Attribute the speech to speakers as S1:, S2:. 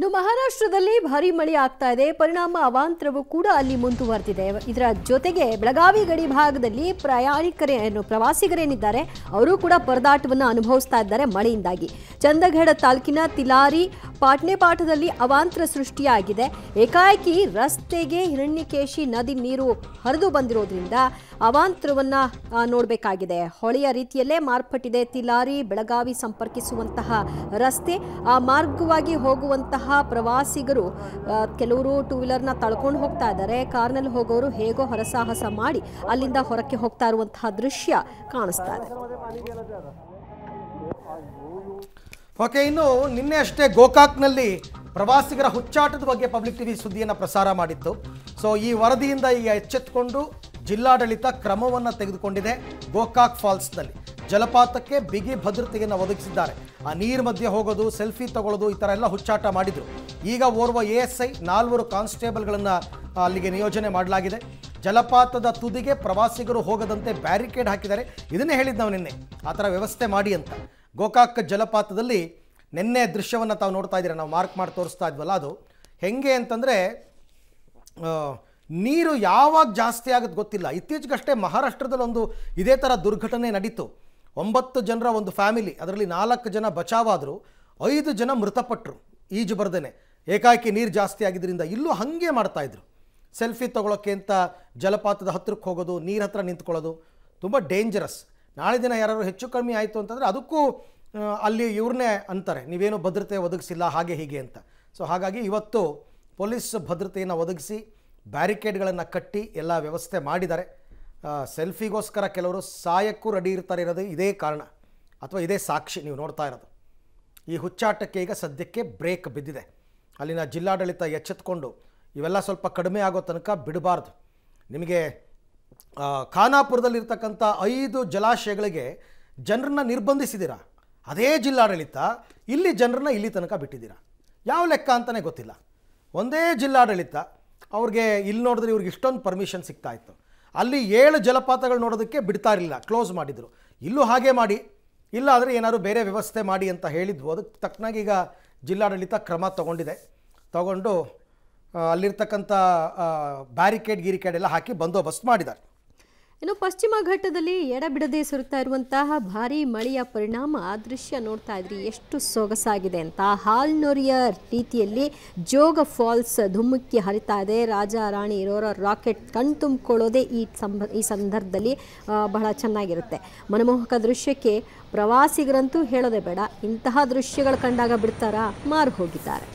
S1: ಇನ್ನು ಮಹಾರಾಷ್ಟ್ರದಲ್ಲಿ ಭಾರಿ ಮಳೆ ಆಗ್ತಾ ಇದೆ ಪರಿಣಾಮ ಅವಾಂತರವು ಕೂಡ ಅಲ್ಲಿ ಮುಂದುವರೆದಿದೆ ಇದರ ಜೊತೆಗೆ ಬೆಳಗಾವಿ ಗಡಿ ಭಾಗದಲ್ಲಿ ಪ್ರಯಾಣಿಕರೇನು ಪ್ರವಾಸಿಗರೇನಿದ್ದಾರೆ ಅವರು ಕೂಡ ಪರದಾಟವನ್ನು ಅನುಭವಿಸ್ತಾ ಇದ್ದಾರೆ ಮಳೆಯಿಂದಾಗಿ ಚಂದಗಢ ತಾಲೂಕಿನ ತಿಲಾರಿ ಪಾಟ್ನೆ ಪಾಠದಲ್ಲಿ ಅವಾಂತರ ಸೃಷ್ಟಿಯಾಗಿದೆ ಏಕಾಏಕಿ ರಸ್ತೆಗೆ ಹಿರಣ್ಯಕೇಶಿ ನದಿ ನೀರು ಹರಿದು ಬಂದಿರೋದ್ರಿಂದ ಅವಾಂತರವನ್ನ ನೋಡಬೇಕಾಗಿದೆ ಹೊಳೆಯ ರೀತಿಯಲ್ಲೇ ಮಾರ್ಪಟ್ಟಿದೆ ತಿಲಾರಿ ಬೆಳಗಾವಿ ಸಂಪರ್ಕಿಸುವಂತಹ ರಸ್ತೆ ಆ ಮಾರ್ಗವಾಗಿ ಹೋಗುವಂತಹ ಪ್ರವಾಸಿಗರು ಕೆಲವರು ಟೂ ವೀಲರ್ನ ತಳ್ಕೊಂಡು ಹೋಗ್ತಾ ಇದ್ದಾರೆ ಕಾರ್ನಲ್ಲಿ ಹೋಗೋರು ಹೇಗೋ ಹೊರಸಾಹಸ ಮಾಡಿ ಅಲ್ಲಿಂದ ಹೊರಕ್ಕೆ ಹೋಗ್ತಾ ಇರುವಂತಹ ದೃಶ್ಯ ಕಾಣಿಸ್ತಾ ಇದೆ
S2: ಓಕೆ ಇನ್ನು ನಿನ್ನೆ ಅಷ್ಟೇ ಗೋಕಾಕ್ನಲ್ಲಿ ಪ್ರವಾಸಿಗರ ಹುಚ್ಚಾಟದ ಬಗ್ಗೆ ಪಬ್ಲಿಕ್ ಟಿವಿ ಸುದ್ದಿಯನ್ನು ಪ್ರಸಾರ ಮಾಡಿತ್ತು ಸೊ ಈ ವರದಿಯಿಂದ ಈಗ ಎಚ್ಚೆತ್ತುಕೊಂಡು ಜಿಲ್ಲಾಡಳಿತ ಕ್ರಮವನ್ನು ತೆಗೆದುಕೊಂಡಿದೆ ಗೋಕಾಕ್ ಫಾಲ್ಸ್ನಲ್ಲಿ ಜಲಪಾತಕ್ಕೆ ಬಿಗಿ ಭದ್ರತೆಯನ್ನು ಒದಗಿಸಿದ್ದಾರೆ ಆ ನೀರು ಮಧ್ಯೆ ಹೋಗೋದು ಸೆಲ್ಫಿ ತಗೊಳ್ಳೋದು ಈ ಥರ ಎಲ್ಲ ಹುಚ್ಚಾಟ ಮಾಡಿದರು ಈಗ ಓರ್ವ ಎ ಎಸ್ ಐ ನಾಲ್ವರು ಕಾನ್ಸ್ಟೇಬಲ್ಗಳನ್ನು ಅಲ್ಲಿಗೆ ನಿಯೋಜನೆ ಮಾಡಲಾಗಿದೆ ಜಲಪಾತದ ತುದಿಗೆ ಪ್ರವಾಸಿಗರು ಹೋಗದಂತೆ ಬ್ಯಾರಿಕೇಡ್ ಹಾಕಿದ್ದಾರೆ ಇದನ್ನೇ ಹೇಳಿದ್ದು ನಾವು ನಿನ್ನೆ ಆ ಥರ ವ್ಯವಸ್ಥೆ ಮಾಡಿ ಅಂತ ಗೋಕಾಕ್ ಜಲಪಾತದಲ್ಲಿ ನಿನ್ನೆ ದೃಶ್ಯವನ್ನು ತಾವು ನೋಡ್ತಾ ಇದ್ದೀರಾ ನಾವು ಮಾರ್ಕ್ ಮಾಡಿ ತೋರಿಸ್ತಾ ಇದ್ವಲ್ಲ ಅದು ಹೆಂಗೆ ಅಂತಂದರೆ ನೀರು ಯಾವಾಗ ಜಾಸ್ತಿ ಆಗೋದು ಗೊತ್ತಿಲ್ಲ ಇತ್ತೀಚೆಗಷ್ಟೇ ಮಹಾರಾಷ್ಟ್ರದಲ್ಲೊಂದು ಇದೇ ಥರ ದುರ್ಘಟನೆ ನಡೀತು ಒಂಬತ್ತು ಜನರ ಒಂದು ಫ್ಯಾಮಿಲಿ ಅದರಲ್ಲಿ ನಾಲ್ಕು ಜನ ಬಚಾವಾದರು ಐದು ಜನ ಮೃತಪಟ್ಟರು ಈಜು ಬರ್ದೇನೆ ಏಕಾಏಕಿ ನೀರು ಜಾಸ್ತಿ ಆಗಿದ್ದರಿಂದ ಇಲ್ಲೂ ಹಾಗೆ ಮಾಡ್ತಾಯಿದ್ರು ಸೆಲ್ಫಿ ತೊಗೊಳೋಕ್ಕೆ ಅಂತ ಜಲಪಾತದ ಹತ್ತಿರಕ್ಕೆ ಹೋಗೋದು ನೀರು ಹತ್ರ ನಿಂತ್ಕೊಳ್ಳೋದು ತುಂಬ ಡೇಂಜರಸ್ ನಾಳೆ ದಿನ ಯಾರಾದ್ರು ಹೆಚ್ಚು ಕಮ್ಮಿ ಆಯಿತು ಅಂತಂದರೆ ಅದಕ್ಕೂ ಅಲ್ಲಿ ಇವ್ರನ್ನೇ ಅಂತಾರೆ ನೀವೇನು ಭದ್ರತೆ ಒದಗಿಸಿಲ್ಲ ಹಾಗೆ ಹೀಗೆ ಅಂತ ಸೊ ಹಾಗಾಗಿ ಇವತ್ತು ಪೊಲೀಸ್ ಭದ್ರತೆಯನ್ನು ಒದಗಿಸಿ ಬ್ಯಾರಿಕೇಡ್ಗಳನ್ನು ಕಟ್ಟಿ ಎಲ್ಲ ವ್ಯವಸ್ಥೆ ಮಾಡಿದ್ದಾರೆ ಸೆಲ್ಫಿಗೋಸ್ಕರ ಕೆಲವರು ಸಾಯಕ್ಕೂ ರೆಡಿ ಇರ್ತಾರೆ ಇರೋದು ಇದೇ ಕಾರಣ ಅಥವಾ ಇದೇ ಸಾಕ್ಷಿ ನೀವು ನೋಡ್ತಾ ಇರೋದು ಈ ಹುಚ್ಚಾಟಕ್ಕೆ ಈಗ ಸದ್ಯಕ್ಕೆ ಬ್ರೇಕ್ ಬಿದ್ದಿದೆ ಅಲ್ಲಿನ ಜಿಲ್ಲಾಡಳಿತ ಎಚ್ಚೆತ್ಕೊಂಡು ಇವೆಲ್ಲ ಸ್ವಲ್ಪ ಕಡಿಮೆ ಆಗೋ ತನಕ ಬಿಡಬಾರ್ದು ನಿಮಗೆ ಖಾನಾಪುರದಲ್ಲಿರ್ತಕ್ಕಂಥ ಐದು ಜಲಾಶಯಗಳಿಗೆ ಜನರನ್ನ ನಿರ್ಬಂಧಿಸಿದ್ದೀರಾ ಅದೇ ಜಿಲ್ಲಾಡಳಿತ ಇಲ್ಲಿ ಜನರನ್ನ ಇಲ್ಲಿ ತನಕ ಬಿಟ್ಟಿದ್ದೀರಾ ಯಾವ ಲೆಕ್ಕ ಅಂತಲೇ ಗೊತ್ತಿಲ್ಲ ಒಂದೇ ಜಿಲ್ಲಾಡಳಿತ ಅವ್ರಿಗೆ ಇಲ್ಲಿ ನೋಡಿದ್ರೆ ಇವ್ರಿಗೆ ಇಷ್ಟೊಂದು ಪರ್ಮಿಷನ್ ಸಿಗ್ತಾ ಇತ್ತು ಅಲ್ಲಿ ಏಳು ಜಲಪಾತಗಳು ನೋಡೋದಕ್ಕೆ ಬಿಡ್ತಾ ಇರಲಿಲ್ಲ ಕ್ಲೋಸ್ ಮಾಡಿದರು ಇಲ್ಲೂ ಹಾಗೆ ಮಾಡಿ ಇಲ್ಲ ಆದರೆ ಏನಾದರೂ ಬೇರೆ ವ್ಯವಸ್ಥೆ ಮಾಡಿ ಅಂತ ಹೇಳಿದ್ವು ಅದಕ್ಕೆ ತಕ್ಕನಾಗಿ ಈಗ ಜಿಲ್ಲಾಡಳಿತ ಕ್ರಮ ತಗೊಂಡಿದೆ ತಗೊಂಡು ಅಲ್ಲಿರ್ತಕ್ಕಂಥ ಬ್ಯಾರಿಕೇಡ್ ಗಿರಿಕೇಡ್ ಎಲ್ಲ ಹಾಕಿ ಬಂದೋಬಸ್ತ್ ಮಾಡಿದ್ದಾರೆ
S1: ಇನ್ನು ಪಶ್ಚಿಮ ಘಟ್ಟದಲ್ಲಿ ಎಡಬಿಡದೆ ಸುರುತ್ತಾ ಇರುವಂತಹ ಭಾರೀ ಮಳೆಯ ಪರಿಣಾಮ ದೃಶ್ಯ ನೋಡ್ತಾ ಇದ್ರಿ ಎಷ್ಟು ಸೊಗಸಾಗಿದೆ ಅಂತ ಹಾಲ್ನೊರಿಯ ರೀತಿಯಲ್ಲಿ ಜೋಗ ಫಾಲ್ಸ್ ಧುಮ್ಮುಕ್ಕಿ ಹರಿತಾ ಇದೆ ರಾಜ ರಾಣಿ ಇರೋರ ರಾಕೆಟ್ ತುಂಬಿಕೊಳ್ಳೋದೇ ಈ ಸಂಬ ಈ ಸಂದರ್ಭದಲ್ಲಿ ಬಹಳ ಚೆನ್ನಾಗಿರುತ್ತೆ ಮನಮೋಹಕ ದೃಶ್ಯಕ್ಕೆ ಪ್ರವಾಸಿಗರಂತೂ ಹೇಳೋದೇ ಬೇಡ ಇಂತಹ ದೃಶ್ಯಗಳು ಕಂಡಾಗ ಬಿಡ್ತಾರಾ ಮಾರು ಹೋಗಿದ್ದಾರೆ